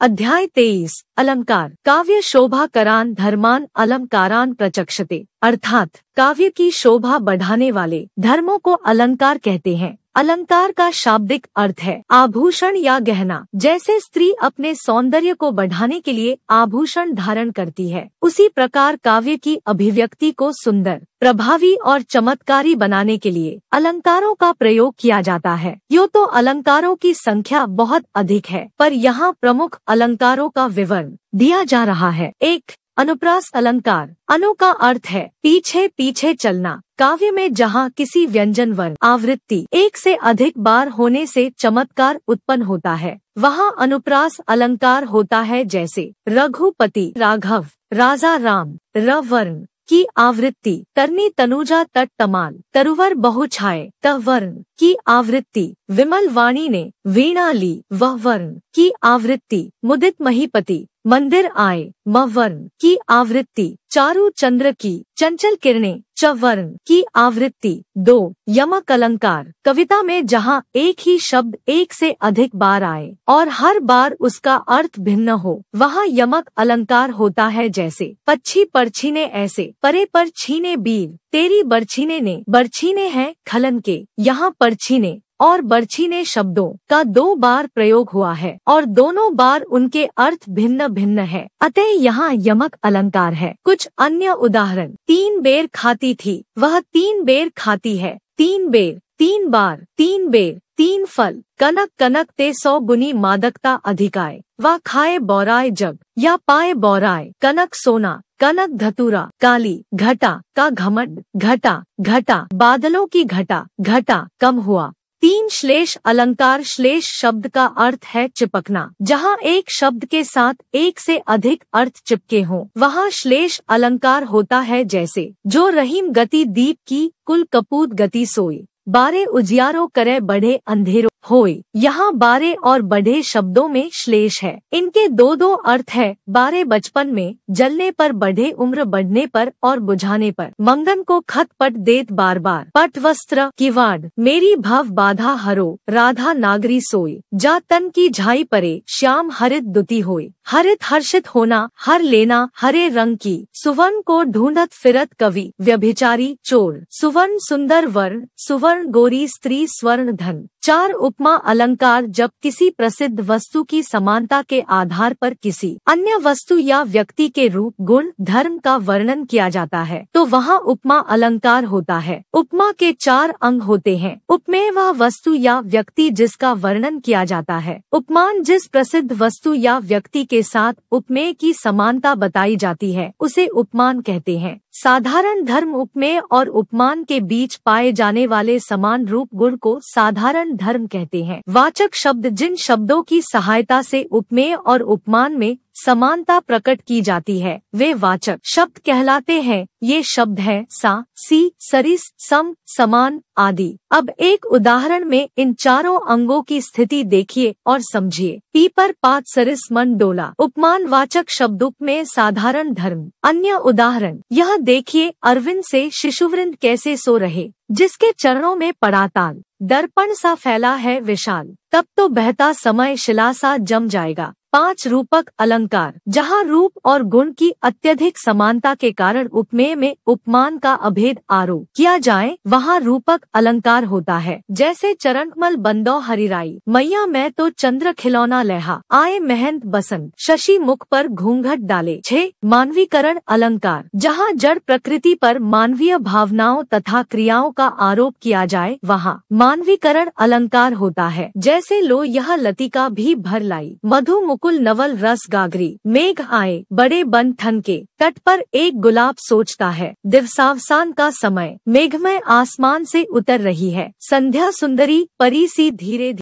अध्याय तेईस अलंकार काव्य शोभा करान धर्मान अलंकारान प्रचक्षते अर्थात काव्य की शोभा बढ़ाने वाले धर्मों को अलंकार कहते हैं अलंकार का शाब्दिक अर्थ है आभूषण या गहना जैसे स्त्री अपने सौंदर्य को बढ़ाने के लिए आभूषण धारण करती है उसी प्रकार काव्य की अभिव्यक्ति को सुंदर प्रभावी और चमत्कारी बनाने के लिए अलंकारों का प्रयोग किया जाता है यो तो अलंकारों की संख्या बहुत अधिक है पर यहाँ प्रमुख अलंकारों का विवरण दिया जा रहा है एक अनुप्रास अलंकार अनु का अर्थ है पीछे पीछे चलना काव्य में जहाँ किसी व्यंजन वर्ण आवृत्ति एक से अधिक बार होने से चमत्कार उत्पन्न होता है वहाँ अनुप्रास अलंकार होता है जैसे रघुपति राघव राजा राम रवर्ण की आवृत्ति तरनी तनुजा तट तमाल तरुवर बहु छाये तवर्ण की आवृत्ति विमल वाणी ने वीणा ली वह वर्ण की आवृत्ति मुदित महीपति मंदिर आए मवर्ण की आवृत्ति चारू चंद्र की चंचल किरणें चवर्ण की आवृत्ति दो यमक अलंकार कविता में जहाँ एक ही शब्द एक से अधिक बार आए और हर बार उसका अर्थ भिन्न हो वहाँ यमक अलंकार होता है जैसे पक्षी परछीने ऐसे परे पर छीने बीर तेरी बरछीने ने बरछीने हैं खलन के यहाँ परछीने और बर्छी ने शब्दों का दो बार प्रयोग हुआ है और दोनों बार उनके अर्थ भिन्न भिन्न है अतः यहाँ यमक अलंकार है कुछ अन्य उदाहरण तीन बेर खाती थी वह तीन बेर खाती है तीन बेर तीन बार तीन बेर तीन फल कनक कनक ते सौ बुनी मादकता अधिकाय व खाए बोराए जग या पाए बौराय कनक सोना कनक धतूरा काली घटा का घमंड घटा घटा बादलों की घटा घटा कम हुआ तीन श्लेष अलंकार श्लेष शब्द का अर्थ है चिपकना जहाँ एक शब्द के साथ एक से अधिक अर्थ चिपके हों वहाँ श्लेष अलंकार होता है जैसे जो रहीम गति दीप की कुल कपूत गति सोई बारे उजियारो करे बढ़े अंधेरो होए यहाँ बारे और बढ़े शब्दों में श्लेष है इनके दो दो अर्थ है बारे बचपन में जलने पर बढ़े उम्र बढ़ने पर और बुझाने पर मंगन को खत पट देत बार बार पट वस्त्र किवाड़ मेरी भव बाधा हरो राधा नागरी सोए जा तन की झाई परे श्याम हरित दुति होए हरित हर्षित होना हर लेना हरे रंग की सुवर्ण को ढूंढत फिरत कवि व्यभिचारी चोर सुवर्ण सुंदर वर्ण सुवर्ण स्वर्ण गोरी स्त्री स्वर्ण धन चार उपमा अलंकार जब किसी प्रसिद्ध वस्तु की समानता के आधार पर किसी अन्य वस्तु या व्यक्ति के रूप गुण धर्म का वर्णन किया जाता है तो वहाँ उपमा अलंकार होता है उपमा के चार अंग होते हैं उपमेय वह वस्तु या व्यक्ति जिसका वर्णन किया जाता है उपमान जिस प्रसिद्ध वस्तु या व्यक्ति के साथ उपमेय की समानता बताई जाती है उसे उपमान कहते हैं साधारण धर्म उपमेय और उपमान के बीच पाए जाने वाले समान रूप गुण को साधारण सनातन धर्म कहते हैं वाचक शब्द जिन शब्दों की सहायता से उपमेय और उपमान में समानता प्रकट की जाती है वे वाचक शब्द कहलाते हैं ये शब्द हैं सा सी सरिस सम समान आदि अब एक उदाहरण में इन चारों अंगों की स्थिति देखिए और समझिए पी पात सरिस मन डोला उपमान वाचक शब्द में साधारण धर्म अन्य उदाहरण यह देखिए अरविंद से शिशुवृंद कैसे सो रहे जिसके चरणों में पड़ाताल दर्पण सा फैला है विशाल तब तो बहता समय शिलासा जम जाएगा पांच रूपक अलंकार जहाँ रूप और गुण की अत्यधिक समानता के कारण उपमेय में उपमान का अभेद आरोप किया जाए वहाँ रूपक अलंकार होता है जैसे चरणकमल बंदौ हरिराई मैया मैं तो चंद्र खिलौना लेहा आए महंत बसंत शशि मुख पर घूंघट डाले छे मानवीकरण अलंकार जहाँ जड़ प्रकृति पर मानवीय भावनाओं तथा क्रियाओं का आरोप किया जाए वहाँ मानवीकरण अलंकार होता है जैसे वैसे लो यह लतिका भी भर लाई मधु मुकुल नवल रस गागरी मेघ आए बड़े बन थन के तट पर एक गुलाब सोचता है दिवसावसान का समय मेघमय आसमान से उतर रही है संध्या सुंदरी परी सी धीरे